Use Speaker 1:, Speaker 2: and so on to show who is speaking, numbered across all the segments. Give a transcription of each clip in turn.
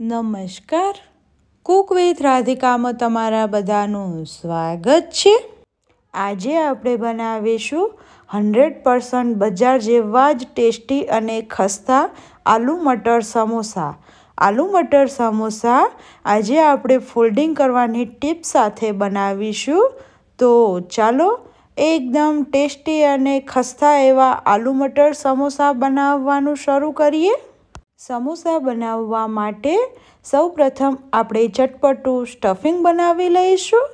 Speaker 1: નમસ્કાર Cook with રાધિકામાં તમારા બધાનું સ્વાગત છે આજે આપણે બનાવીશું હન્ડ્રેડ પર્સન્ટ બજાર જેવા જ ટેસ્ટી અને ખસ્તા આલુ મટર સમોસા આલુ મટર સમોસા આજે આપણે ફોલ્ડિંગ કરવાની ટીપ સાથે બનાવીશું તો ચાલો એકદમ ટેસ્ટી અને ખસ્તા એવા આલુ મટર સમોસા બનાવવાનું શરૂ કરીએ સમોસા બનાવવા માટે સૌપ્રથમ આપણે ચટપટું સ્ટફિંગ બનાવી લઈશું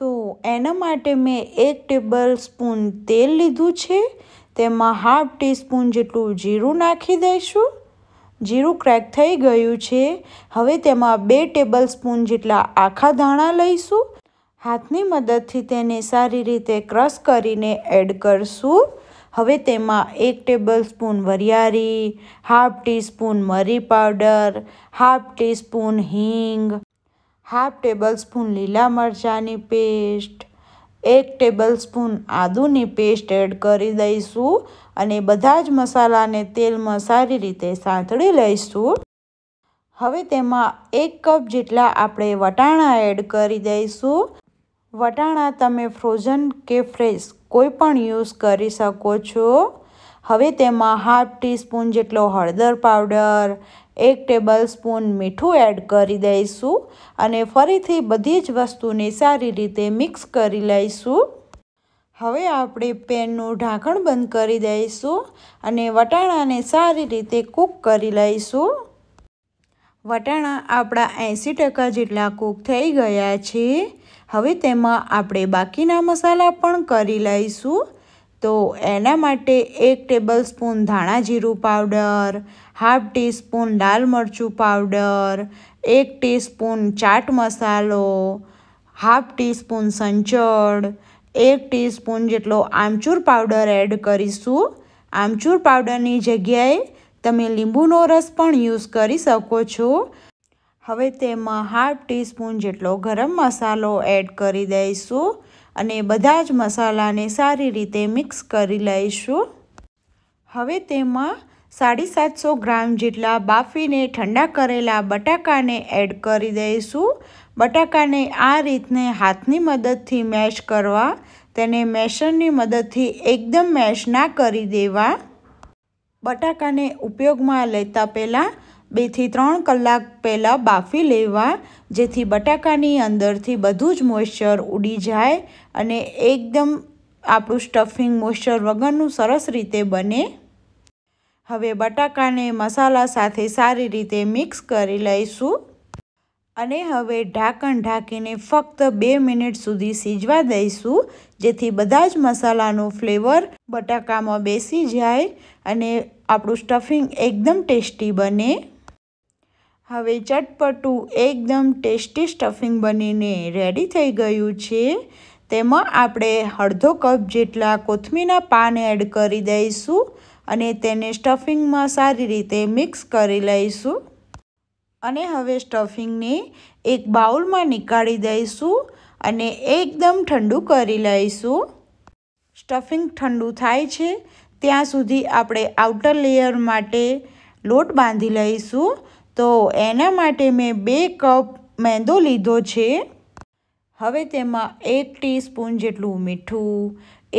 Speaker 1: તો એના માટે મેં એક ટેબલ સ્પૂન તેલ લીધું છે તેમાં હાફ ટીસ્પૂન જેટલું જીરું નાખી દઈશું જીરું ક્રેક થઈ ગયું છે હવે તેમાં બે ટેબલ સ્પૂન જેટલા આખા ધાણા લઈશું હાથની મદદથી તેને સારી રીતે ક્રશ કરીને એડ કરશું હવે તેમાં એક ટેબલ સ્પૂન વરિયાળી હાફ ટીસ્પૂન મરી પાવડર હાફ ટીસ્પૂન હિંગ હાફ ટેબલ સ્પૂન લીલા મરચાંની પેસ્ટ એક ટેબલ સ્પૂન આદુની પેસ્ટ એડ કરી દઈશું અને બધા જ મસાલાને તેલમાં સારી રીતે સાંતળી લઈશું હવે તેમાં એક કપ જેટલા આપણે વટાણા એડ કરી દઈશું વટાણા તમે ફ્રોઝન કે ફ્રેશ કોઈ પણ યુઝ કરી શકો છો હવે તેમાં હાફ ટીસ્પૂન જેટલો હળદર પાવડર એક ટેબલ સ્પૂન મીઠું એડ કરી દઈશું અને ફરીથી બધી જ વસ્તુને સારી રીતે મિક્સ કરી લઈશું હવે આપણે પેનનું ઢાંકણ બંધ કરી દઈશું અને વટાણાને સારી રીતે કૂક કરી લઈશું વટાણા આપણા એંસી ટકા જેટલા કૂક થઈ ગયા છે હવે તેમાં આપણે બાકીના મસાલા પણ કરી લઈશું તો એના માટે એક ટેબલ સ્પૂન ધાણા જીરું પાવડર હાફ ટીસ્પૂન લાલ મરચું પાવડર એક ટીસ્પૂન ચાટ મસાલો હાફ ટીસ્પૂન સંચળ એક ટીસ્પૂન જેટલો આમચૂર પાવડર એડ કરીશું આમચૂર પાવડરની જગ્યાએ તમે લીંબુનો રસ પણ યુઝ કરી શકો છો હવે તેમાં હાફ ટીસ્પૂન જેટલો ગરમ મસાલો એડ કરી દઈશું અને બધા જ મસાલાને સારી રીતે મિક્સ કરી લઈશું હવે તેમાં સાડી સાતસો ગ્રામ જેટલા બાફીને ઠંડા કરેલા બટાકાને એડ કરી દઈશું બટાકાને આ રીતને હાથની મદદથી મેશ કરવા તેને મેશરની મદદથી એકદમ મેશ ના કરી દેવા બટાકાને ઉપયોગમાં લેતા પહેલાં બેથી ત્રણ કલાક પહેલાં બાફી લેવા જેથી બટાકાની અંદરથી બધું જ મોઇશ્ચર ઉડી જાય અને એકદમ આપણું સ્ટફિંગ મોઇશ્ચર વગરનું સરસ રીતે બને હવે બટાકાને મસાલા સાથે સારી રીતે મિક્સ કરી લઈશું અને હવે ઢાંકણ ઢાંકીને ફક્ત બે મિનિટ સુધી સીજવા દઈશું જેથી બધા જ મસાલાનો ફ્લેવર બટાકામાં બેસી જાય અને આપણું સ્ટફિંગ એકદમ ટેસ્ટી બને હવે ચટપટું એકદમ ટેસ્ટી સ્ટફિંગ બનીને રેડી થઈ ગયું છે તેમાં આપણે અડધો કપ જેટલા કોથમીના પાન એડ કરી દઈશું અને તેને સ્ટફિંગમાં સારી રીતે મિક્સ કરી લઈશું અને હવે સ્ટફિંગને એક બાઉલમાં નીકાળી દઈશું અને એકદમ ઠંડુ કરી લઈશું સ્ટફિંગ ઠંડુ થાય છે ત્યાં સુધી આપણે આઉટર લેયર માટે લોટ બાંધી લઈશું તો એના માટે મેં બે કપ મેંદો લીધો છે હવે તેમાં એક ટીસ્પૂન જેટલું મીઠું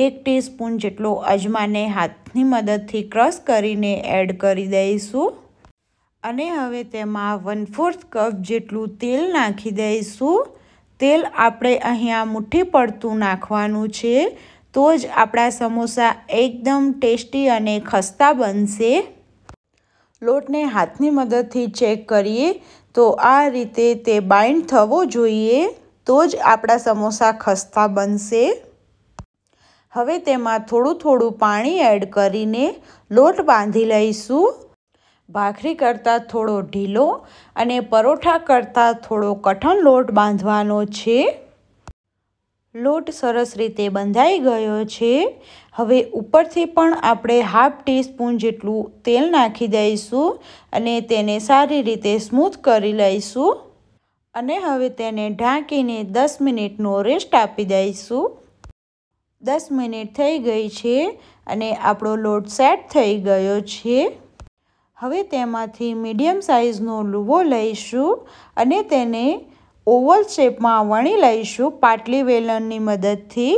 Speaker 1: એક ટીસ્પૂન જેટલો અજમાને હાથની મદદથી ક્રશ કરીને એડ કરી દઈશું અને હવે તેમાં વન ફોર્થ કપ જેટલું તેલ નાખી દઈશું તેલ આપણે અહીંયા મુઠ્ઠી પડતું નાખવાનું છે તો જ આપણા સમોસા એકદમ ટેસ્ટી અને ખસ્તા બનશે લોટને હાથની મદદથી ચેક કરીએ તો આ રીતે તે બાઇન્ડ થવો જોઈએ તો જ આપણા સમોસા ખસ્તા બનશે હવે તેમાં થોડું થોડું પાણી એડ કરીને લોટ બાંધી લઈશું ભાખરી કરતાં થોડો ઢીલો અને પરોઠા કરતાં થોડો કઠણ લોટ બાંધવાનો છે લોટ સરસ રીતે બંધાઈ ગયો છે હવે ઉપરથી પણ આપણે હાફ ટીસ્પૂન જેટલું તેલ નાખી દઈશું અને તેને સારી રીતે સ્મૂથ કરી લઈશું અને હવે તેને ઢાંકીને દસ મિનિટનો રેસ્ટ આપી દઈશું દસ મિનિટ થઈ ગઈ છે અને આપણો લોટ સેટ થઈ ગયો છે હવે તેમાંથી મીડિયમ સાઇઝનો લુવો લઈશું અને તેને ઓવલ શેપમાં વણી લઈશું પાટલી વેલણની મદદથી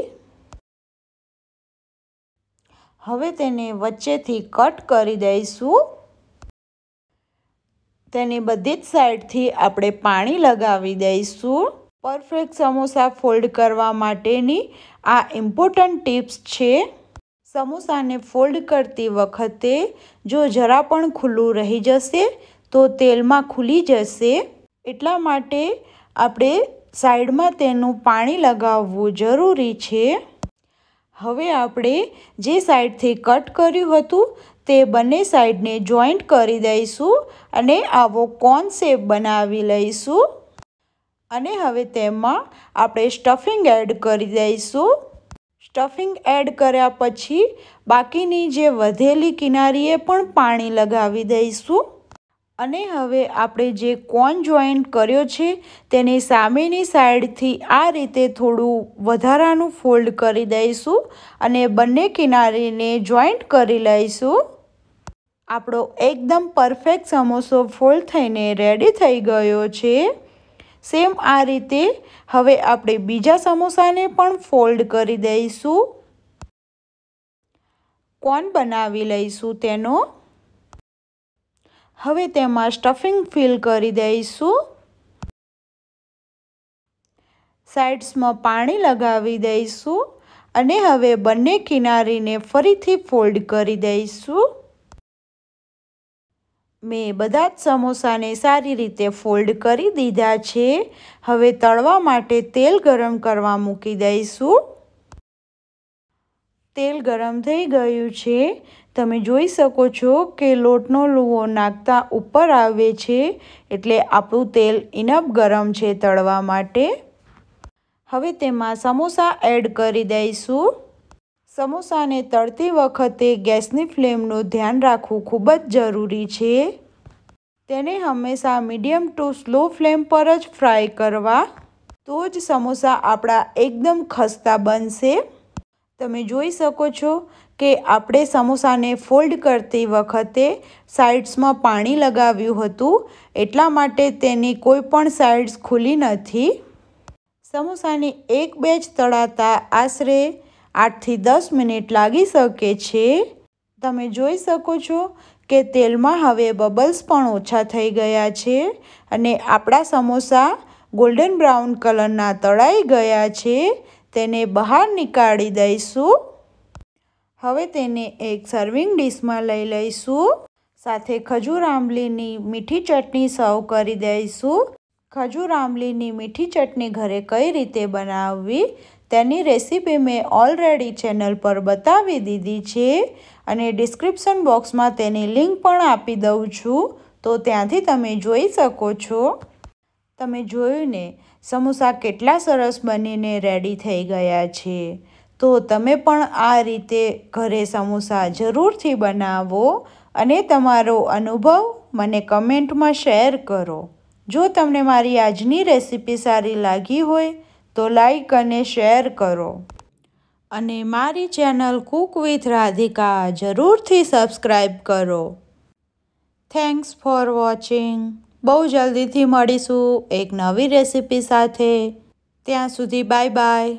Speaker 1: હવે તેને વચ્ચેથી કટ કરી દઈશું તેની બધી જ સાઈડથી આપણે પાણી લગાવી દઈશું પરફેક્ટ સમોસા ફોલ્ડ કરવા માટેની આ ઇમ્પોર્ટન્ટ ટિપ્સ છે સમોસાને ફોલ્ડ કરતી વખતે જો જરા પણ ખુલ્લું રહી જશે તો તેલમાં ખુલી જશે એટલા માટે આપણે સાઈડમાં તેનું પાણી લગાવવું જરૂરી છે હવે આપણે જે સાઈડથી કટ કર્યું હતું તે બંને સાઈડને જોઈન્ટ કરી દઈશું અને આવો કોન શેપ બનાવી લઈશું અને હવે તેમાં આપણે સ્ટફિંગ એડ કરી દઈશું સ્ટફિંગ એડ કર્યા પછી બાકીની જે વધેલી કિનારીએ પણ પાણી લગાવી દઈશું અને હવે આપણે જે કોન જોઈન્ટ કર્યો છે તેની સામેની સાઈડથી આ રીતે થોડું વધારાનું ફોલ્ડ કરી દઈશું અને બંને કિનારીને જોઈન્ટ કરી લઈશું આપણો એકદમ પરફેક્ટ સમોસો ફોલ્ડ થઈને રેડી થઈ ગયો છે સેમ આ રીતે હવે આપણે બીજા સમોસાને પણ ફોલ્ડ કરી દઈશું કોન બનાવી લઈશું તેનો હવે તેમાં સ્ટફિંગ ફિલ કરી દઈશું સાઇડ્સમાં પાણી લગાવી દઈશું અને હવે બંને કિનારીને ફરીથી ફોલ્ડ કરી દઈશું મેં બધા જ સમોસાને સારી રીતે ફોલ્ડ કરી દીધા છે હવે તળવા માટે તેલ ગરમ કરવા મૂકી દઈશું તેલ ગરમ થઈ ગયું છે તમે જોઈ શકો છો કે લોટનો લુવો નાખતા ઉપર આવે છે એટલે આપણું તેલ ઇનફ ગરમ છે તળવા માટે હવે તેમાં સમોસા એડ કરી દઈશું સમોસાને તળતી વખતે ગેસની ફ્લેમનું ધ્યાન રાખવું ખૂબ જ જરૂરી છે તેને હંમેશા મીડિયમ ટુ સ્લો ફ્લેમ પર જ ફ્રાય કરવા તો જ સમોસા આપણા એકદમ ખસ્તા બનશે તમે જોઈ શકો છો કે આપણે સમોસાને ફોલ્ડ કરતી વખતે સાઇડ્સમાં પાણી લગાવ્યું હતું એટલા માટે તેની કોઈ પણ સાઇડ્સ ખુલી નથી સમોસાને એક બેચ તળાતા આશરે આઠથી દસ મિનિટ લાગી શકે છે તમે જોઈ શકો છો કે તેલમાં હવે બબલ્સ પણ ઓછા થઈ ગયા છે અને આપણા સમોસા ગોલ્ડન બ્રાઉન કલરના તળાઈ ગયા છે તેને બહાર નીકાળી દઈશું હવે તેને એક સર્વિંગ ડીશમાં લઈ લઈશું સાથે ખજૂર આંબલીની મીઠી ચટણી સર્વ કરી દઈશું ખજૂર આંબલીની મીઠી ચટણી ઘરે કઈ રીતે બનાવવી તેની રેસીપી મેં ઓલરેડી ચેનલ પર બતાવી દીધી છે અને ડિસ્ક્રિપ્શન બોક્સમાં તેની લિંક પણ આપી દઉં છું તો ત્યાંથી તમે જોઈ શકો છો તમે જોયું ને સમોસા કેટલા સરસ બનીને રેડી થઈ ગયા છે તો તમે પણ આ રીતે ઘરે સમોસા જરૂરથી બનાવો અને તમારો અનુભવ મને કમેન્ટમાં શેર કરો જો તમને મારી આજની રેસિપી સારી લાગી હોય તો લાઈક અને શેર કરો અને મારી ચેનલ કુક વિથ રાધિકા જરૂરથી સબસ્ક્રાઈબ કરો થેન્ક્સ ફોર વોચિંગ બહુ જલ્દીથી મળીશું એક નવી રેસીપી સાથે ત્યાં સુધી બાય બાય